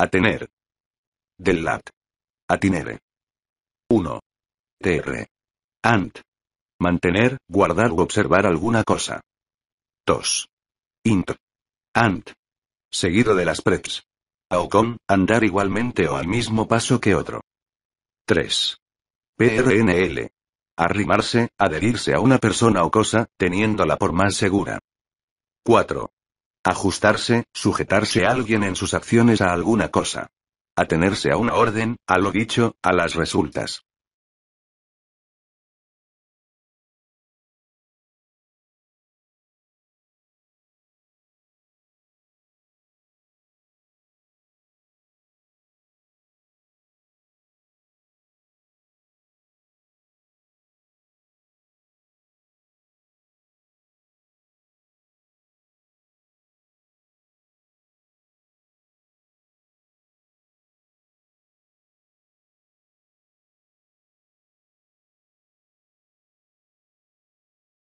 Atener. Del lat. atinere 1. TR. Ant. Mantener, guardar u observar alguna cosa. 2. Int. Ant. Seguido de las preps. O con, andar igualmente o al mismo paso que otro. 3. PRNL. Arrimarse, adherirse a una persona o cosa, teniéndola por más segura. 4. Ajustarse, sujetarse a alguien en sus acciones a alguna cosa. Atenerse a una orden, a lo dicho, a las resultas.